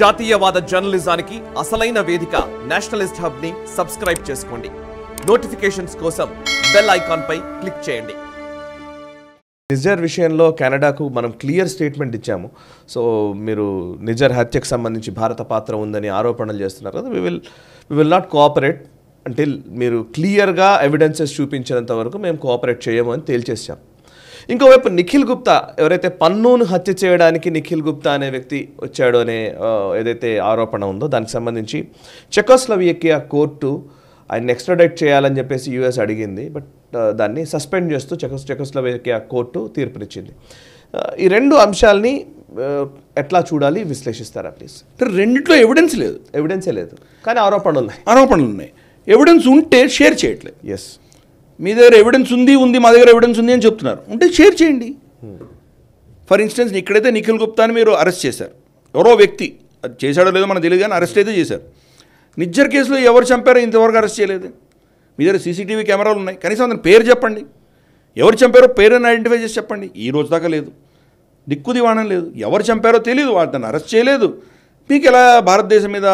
జాతీయవాద జర్నలిజానికి అసలైన వేదిక నేషనలిస్ట్ హబ్ ని సబ్స్క్రైబ్ చేసుకోండి నోటిఫికేషన్స్ కోసం బెల్ ఐకాన్ పై క్లిక్ చేయండి నిజర్ విషయంలో కెనడాకు మనం క్లియర్ స్టేట్మెంట్ ఇచ్చాము సో మీరు నిజర్ హత్యకు సంబంధించి భారత పాత్ర ఉందని ఆరోపణలు చేస్తున్నారు కదా we will we will not cooperate అంటే మీరు క్లియర్గా ఎవిడెన్సెస్ చూపించినంత వరకు మేము కోఆపరేట్ చేయము అని తేల్చేసాం ఇంకోవైపు నిఖిల్ గుప్తా ఎవరైతే పన్నును హత్య చేయడానికి నిఖిల్ గుప్తా అనే వ్యక్తి వచ్చాడు అనే ఏదైతే ఆరోపణ ఉందో దానికి సంబంధించి చెకోస్లవియకియా కోర్టు ఆయన ఎక్స్ట్రాడైట్ చేయాలని చెప్పేసి యూఎస్ అడిగింది బట్ దాన్ని సస్పెండ్ చేస్తూ చెకోస్ చెకోస్లవియకియా కోర్టు తీర్పునిచ్చింది ఈ రెండు అంశాలని ఎట్లా చూడాలి విశ్లేషిస్తారా ప్లీజ్ రెండిట్లో ఎవిడెన్స్ లేదు ఎవిడెన్సే లేదు కానీ ఆరోపణలు ఉన్నాయి ఆరోపణలు ఉన్నాయి ఎవిడెన్స్ ఉంటే షేర్ చేయట్లేదు ఎస్ మీ దగ్గర ఎవిడెన్స్ ఉంది ఉంది మా దగ్గర ఎవిడెన్స్ ఉంది అని చెప్తున్నారు ఉంటే షేర్ చేయండి ఫర్ ఇన్స్టెన్స్ ఇక్కడైతే నిఖిల్ గుప్తాని మీరు అరెస్ట్ చేశారు ఎవరో వ్యక్తి అది చేశాడో లేదో మనకు తెలియదు కానీ అరెస్ట్ అయితే చేశారు నిజ్జర్ కేసులో ఎవరు చంపారో ఇంతవరకు అరెస్ట్ చేయలేదు మీ దగ్గర సీసీటీవీ కెమెరాలు ఉన్నాయి కనీసం అతని పేరు చెప్పండి ఎవరు చంపారో పేరుని ఐడెంటిఫై చేసి చెప్పండి ఈ రోజు దాకా లేదు దిక్కుది వాణం లేదు ఎవరు చంపారో తెలియదు వాటిని అరెస్ట్ చేయలేదు మీకు ఎలా భారతదేశం మీద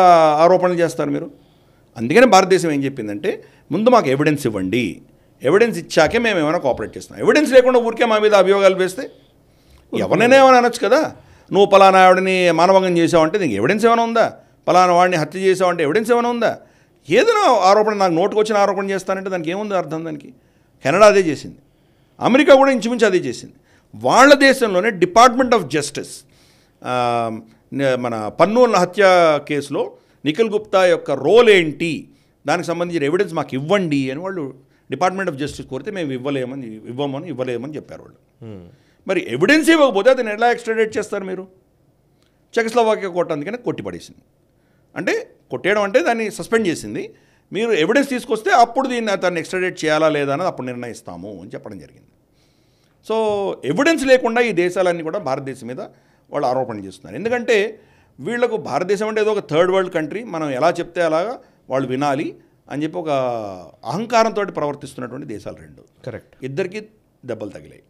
ఆరోపణలు చేస్తారు మీరు అందుకనే భారతదేశం ఏం చెప్పిందంటే ముందు మాకు ఎవిడెన్స్ ఇవ్వండి ఎవిడెన్స్ ఇచ్చాకే మేము ఏమైనా కోఆపరేట్ చేస్తాం ఎవిడెన్స్ లేకుండా ఊరికే మా మీద అభియోగాలు వేస్తే ఎవరినైనా ఏమైనా అనొచ్చు కదా నువ్వు పలానా ఆవిడని మానవంగం చేసావంటే నీకు ఎవిడెన్స్ ఏమైనా ఉందా పలానా వాడిని హత్య చేసావంటే ఎవిడెన్స్ ఏమైనా ఉందా ఏదైనా ఆరోపణ నాకు నోటుకు వచ్చిన ఆరోపణ చేస్తానంటే దానికి ఏముంది అర్థం దానికి కెనడా అదే చేసింది అమెరికా కూడా ఇంచుమించు అదే చేసింది వాళ్ళ దేశంలోనే డిపార్ట్మెంట్ ఆఫ్ జస్టిస్ మన పన్నూల హత్య కేసులో నిఖిల్ గుప్తా యొక్క రోల్ ఏంటి దానికి సంబంధించిన ఎవిడెన్స్ మాకు ఇవ్వండి అని వాళ్ళు డిపార్ట్మెంట్ ఆఫ్ జస్టిస్ కోరితే మేము ఇవ్వలేమని ఇవ్వమని ఇవ్వలేమని చెప్పారు వాళ్ళు మరి ఎవిడెన్స్ ఇవ్వకపోతే అతను ఎలా ఎక్స్ట్రాడేట్ చేస్తారు మీరు చెకస్లోవాకియా కోర్టు అందుకనే కొట్టి పడేసింది అంటే కొట్టేయడం అంటే దాన్ని సస్పెండ్ చేసింది మీరు ఎవిడెన్స్ తీసుకొస్తే అప్పుడు దీన్ని అతన్ని ఎక్స్ట్రాడేట్ చేయాలా లేదా అన్నది అప్పుడు నిర్ణయిస్తాము అని చెప్పడం జరిగింది సో ఎవిడెన్స్ లేకుండా ఈ దేశాలన్నీ కూడా భారతదేశం మీద వాళ్ళు ఆరోపణ చేస్తున్నారు ఎందుకంటే వీళ్లకు భారతదేశం అంటే ఏదో ఒక థర్డ్ వరల్డ్ కంట్రీ మనం ఎలా చెప్తే అలాగా వాళ్ళు వినాలి అని చెప్పి ఒక అహంకారంతో ప్రవర్తిస్తున్నటువంటి దేశాలు రెండు కరెక్ట్ ఇద్దరికి దెబ్బలు తగిలాయి